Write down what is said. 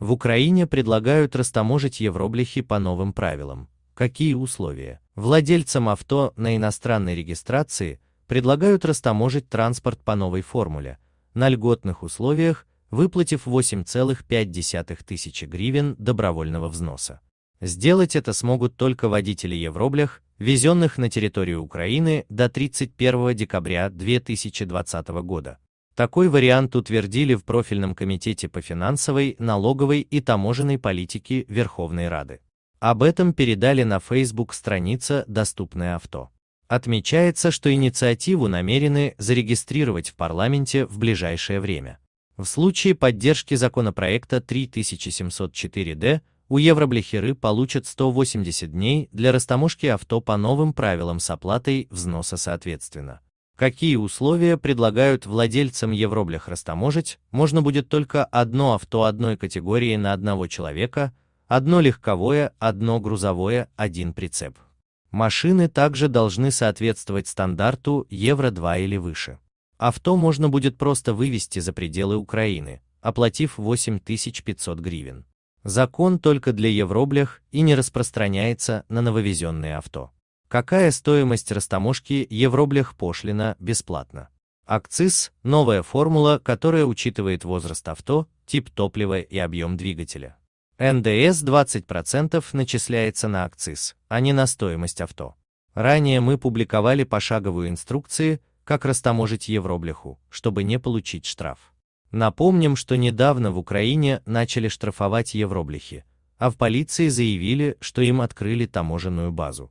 В Украине предлагают растаможить евроблихи по новым правилам. Какие условия? Владельцам авто на иностранной регистрации предлагают растаможить транспорт по новой формуле, на льготных условиях, выплатив 8,5 тысячи гривен добровольного взноса. Сделать это смогут только водители евроблях, везенных на территорию Украины до 31 декабря 2020 года. Такой вариант утвердили в профильном комитете по финансовой, налоговой и таможенной политике Верховной Рады. Об этом передали на Facebook страница «Доступное авто». Отмечается, что инициативу намерены зарегистрировать в парламенте в ближайшее время. В случае поддержки законопроекта 3704-D у евроблехеры получат 180 дней для растаможки авто по новым правилам с оплатой взноса соответственно. Какие условия предлагают владельцам евроблях растаможить, можно будет только одно авто одной категории на одного человека, одно легковое, одно грузовое, один прицеп. Машины также должны соответствовать стандарту Евро-2 или выше. Авто можно будет просто вывести за пределы Украины, оплатив 8500 гривен. Закон только для евроблях и не распространяется на нововезенные авто. Какая стоимость растаможки евроблях пошлина бесплатно? Акциз – новая формула, которая учитывает возраст авто, тип топлива и объем двигателя. НДС 20% начисляется на акциз, а не на стоимость авто. Ранее мы публиковали пошаговую инструкции, как растаможить евроблеху, чтобы не получить штраф. Напомним, что недавно в Украине начали штрафовать евроблехи, а в полиции заявили, что им открыли таможенную базу.